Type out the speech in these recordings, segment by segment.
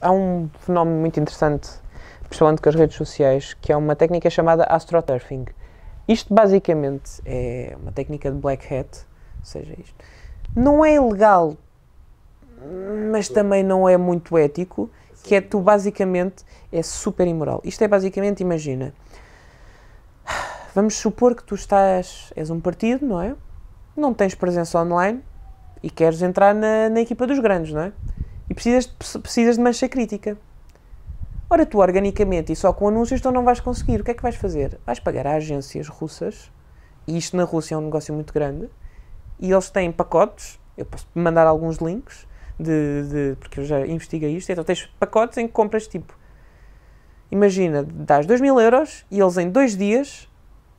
Há um fenómeno muito interessante, principalmente com as redes sociais, que é uma técnica chamada astroturfing. Isto basicamente é uma técnica de black hat, ou seja, isto não é ilegal, mas também não é muito ético, que é tu basicamente é super imoral. Isto é basicamente, imagina, vamos supor que tu estás, és um partido, não é? Não tens presença online e queres entrar na, na equipa dos grandes, não é? E precisas de, precisas de mancha crítica. Ora, tu organicamente e só com anúncios, tu então não vais conseguir. O que é que vais fazer? Vais pagar a agências russas, e isto na Rússia é um negócio muito grande, e eles têm pacotes, eu posso mandar alguns links, de, de, porque eu já investiguei isto, então tens pacotes em que compras tipo, imagina, dás 2 mil euros e eles em dois dias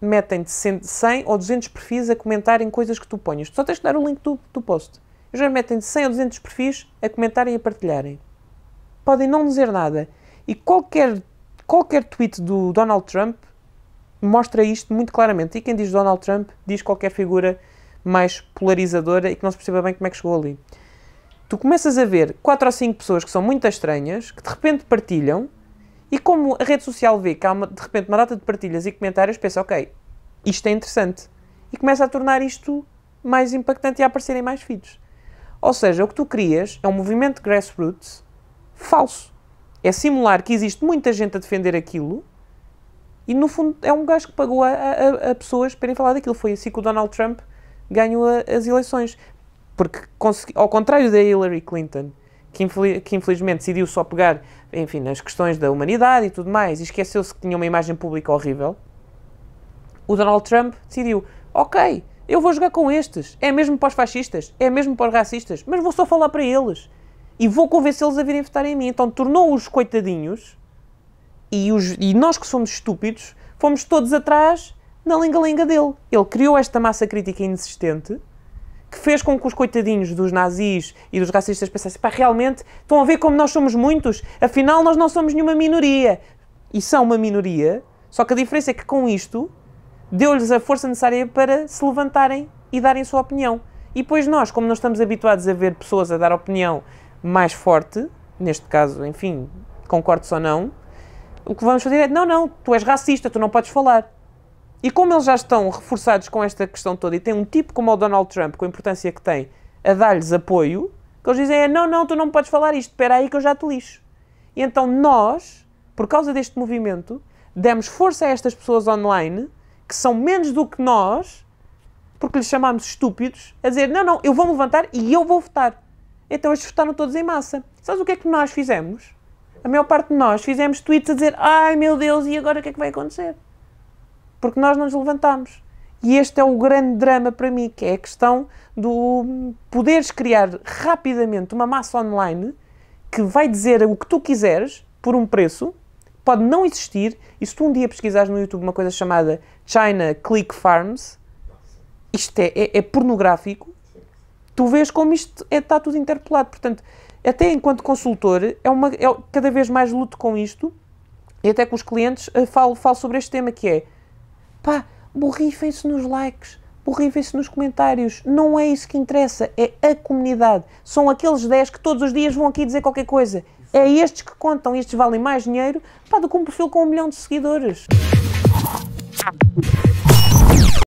metem-te 100 ou 200 perfis a comentarem coisas que tu ponhas. Tu só tens que dar o link do, do post já metem de 100 ou 200 perfis a comentarem e a partilharem. Podem não dizer nada. E qualquer, qualquer tweet do Donald Trump mostra isto muito claramente. E quem diz Donald Trump diz qualquer figura mais polarizadora e que não se perceba bem como é que chegou ali. Tu começas a ver 4 ou 5 pessoas que são muito estranhas, que de repente partilham, e como a rede social vê que há uma, de repente uma data de partilhas e comentários, pensa, ok, isto é interessante. E começa a tornar isto mais impactante e a aparecerem mais feeds. Ou seja, o que tu crias é um movimento grassroots falso. É simular que existe muita gente a defender aquilo e, no fundo, é um gajo que pagou a, a, a pessoas para irem falar daquilo. Foi assim que o Donald Trump ganhou a, as eleições. Porque, ao contrário da Hillary Clinton, que, infeliz, que, infelizmente decidiu só pegar, enfim, nas questões da humanidade e tudo mais, e esqueceu-se que tinha uma imagem pública horrível, o Donald Trump decidiu, ok, eu vou jogar com estes. É mesmo para os fascistas, é mesmo para os racistas, mas vou só falar para eles. E vou convencê-los a virem votar em mim. Então tornou-os coitadinhos e, os, e nós que somos estúpidos fomos todos atrás na linga-linga dele. Ele criou esta massa crítica inexistente que fez com que os coitadinhos dos nazis e dos racistas pensassem: pá, realmente estão a ver como nós somos muitos? Afinal, nós não somos nenhuma minoria. E são uma minoria, só que a diferença é que com isto deu-lhes a força necessária para se levantarem e darem sua opinião. E depois nós, como não estamos habituados a ver pessoas a dar opinião mais forte, neste caso, enfim, concordes ou não, o que vamos fazer é, não, não, tu és racista, tu não podes falar. E como eles já estão reforçados com esta questão toda e tem um tipo como o Donald Trump, com a importância que tem, a dar-lhes apoio, que eles dizem é, não, não, tu não podes falar isto, espera aí que eu já te lixo. E então nós, por causa deste movimento, demos força a estas pessoas online que são menos do que nós, porque lhes chamamos estúpidos, a dizer: não, não, eu vou me levantar e eu vou votar. Então estes votaram todos em massa. Sabes o que é que nós fizemos? A maior parte de nós fizemos tweets a dizer: ai meu Deus, e agora o que é que vai acontecer? Porque nós não nos levantámos. E este é o grande drama para mim, que é a questão do poderes criar rapidamente uma massa online que vai dizer o que tu quiseres por um preço pode não existir, e se tu um dia pesquisares no YouTube uma coisa chamada China Click Farms, isto é, é, é pornográfico, tu vês como isto é, está tudo interpelado. Portanto, até enquanto consultor, é uma, é, cada vez mais luto com isto, e até com os clientes, eh, falo, falo sobre este tema que é, pá, borrifem-se nos likes, borrifem-se nos comentários. Não é isso que interessa, é a comunidade. São aqueles 10 que todos os dias vão aqui dizer qualquer coisa. É estes que contam, estes valem mais dinheiro pá, do que um perfil com um milhão de seguidores.